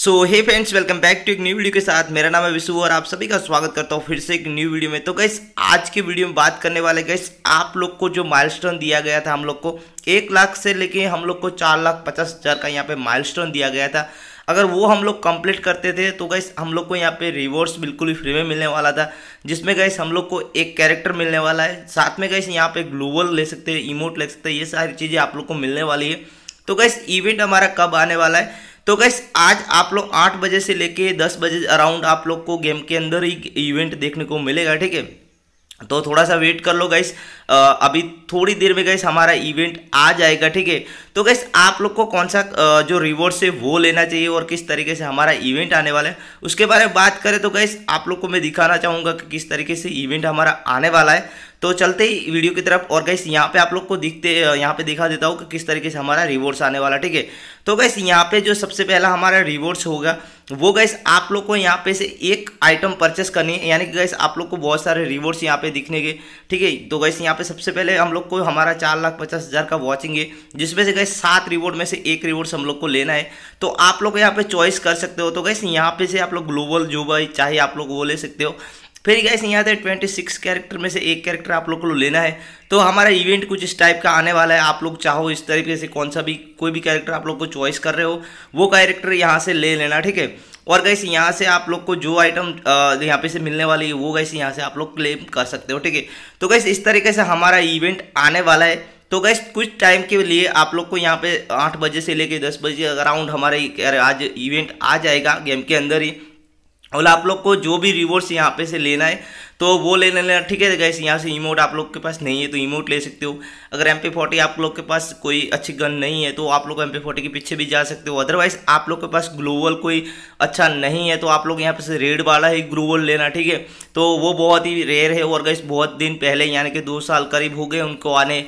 so hey friends welcome back to एक new video के साथ मेरा नाम है विशु और आप सभी का स्वागत करता हूँ फिर से एक न्यू वीडियो में तो गैस आज के वीडियो में बात करने वाले गैस आप लोग को जो माइलस्टोन दिया गया था हम लोग को एक लाख से लेके हम लोग को चार लाख पचास हज़ार का यहाँ पे माइलस्टोन दिया गया था अगर वो हम लोग कंप्लीट करते थे तो गैस हम लोग को यहाँ पे रिवॉर्ड्स बिल्कुल ही फ्री में मिलने वाला था जिसमें गैस हम लोग को एक कैरेक्टर मिलने वाला है साथ में गैस यहाँ पे ग्लोबल ले सकते हैं इमोट ले सकते हैं ये सारी चीज़ें आप लोग को मिलने वाली है तो गैस इवेंट हमारा कब आने वाला है तो गैस आज आप लोग आठ बजे से लेके दस बजे अराउंड आप लोग को गेम के अंदर ही इवेंट देखने को मिलेगा ठीक है तो थोड़ा सा वेट कर लो गाइस अभी थोड़ी देर में गाइस हमारा इवेंट आ जाएगा ठीक है तो गाइस आप लोग को कौन सा जो रिवॉर्ड है वो लेना चाहिए और किस तरीके से हमारा इवेंट आने वाला है उसके बारे में बात करें तो गाइस आप लोग को मैं दिखाना चाहूँगा कि किस तरीके से इवेंट हमारा आने वाला है तो चलते ही वीडियो की तरफ और गैस यहाँ पे आप लोग को दिखते यहाँ पे दिखा देता हूँ कि किस तरीके से हमारा रिवॉर्ड्स आने वाला ठीक है तो गैस यहाँ पे जो सबसे पहला हमारा रिवॉर्ड्स होगा वो गैस आप लोग को यहाँ पे से एक आइटम परचेस करनी है यानी कि गैस आप लोग को बहुत सारे रिवॉर्ड्स यहाँ पे दिखने के ठीक है तो गैस यहाँ पे सबसे पहले हम लोग को हमारा चार लाख पचास हज़ार का वॉचिंग है जिसमें से गैस सात रिवॉर्ड में से एक रिवॉर्ड्स हम लोग को लेना है तो आप लोग यहाँ पे चॉइस कर सकते हो तो गैस यहाँ पे से आप लोग ग्लोबल जो भाई चाहे आप लोग वो ले सकते हो फिर गैस यहाँ है ट्वेंटी सिक्स कैरेक्टर में से एक कैरेक्टर आप लोग को लेना है तो हमारा इवेंट कुछ इस टाइप का आने वाला है आप लोग चाहो इस तरीके से कौन सा भी कोई भी कैरेक्टर आप लोग को चॉइस कर रहे हो वो कैरेक्टर यहाँ से ले लेना ठीक है और गैस यहाँ से आप लोग को जो आइटम यहाँ पे से मिलने वाली है वो गैस यहाँ से आप लोग क्लेम कर सकते हो ठीक है तो गैस इस तरीके से हमारा इवेंट आने वाला है तो गैस कुछ टाइम के लिए आप लोग को यहाँ पे आठ बजे से लेके दस बजे अराउंड हमारा आज इवेंट आ जाएगा गेम के अंदर ही और आप लोग को जो भी रिवॉर्ड्स यहाँ पे से लेना है तो वो ले लेना ठीक है गैस यहाँ से इमोट आप लोग के पास नहीं है तो इमोट ले सकते हो अगर एम फोर्टी आप लोग के पास कोई अच्छी गन नहीं है तो आप लोग एम फोर्टी के पीछे भी जा सकते हो अदरवाइज आप लोग के पास ग्लोवल कोई अच्छा नहीं है तो आप लोग यहाँ पे से रेड वाला ही ग्लोवल लेना ठीक है तो वो बहुत ही रेयर है और गैस बहुत दिन पहले यानी कि दो साल करीब हो गए उनको आने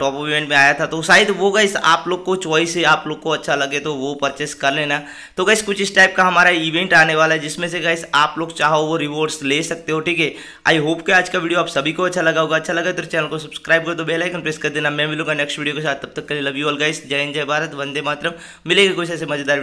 टॉप इवेंट में आया था तो शायद वो गैस आप लोग को चॉइस है आप लोग को अच्छा लगे तो वो परचेस कर लेना तो गैस कुछ इस टाइप का हमारा इवेंट आने वाला है जिसमें से गैस आप लोग चाहो वो रिवॉर्ड्स ले सकते हो ठीक है आई होप कि आज का वीडियो आप सभी को अच्छा लगा होगा अच्छा लगा तो चैनल को सब्सक्राइब कर दो बेलाइकन प्रेस कर देना मैं मिलूंगा नेक्स्ट वीडियो के साथ तब तक के लिए लव यू ऑल गाइस जय जय भारत वंदे मातरम मिलेगी कुछ ऐसे मजेदार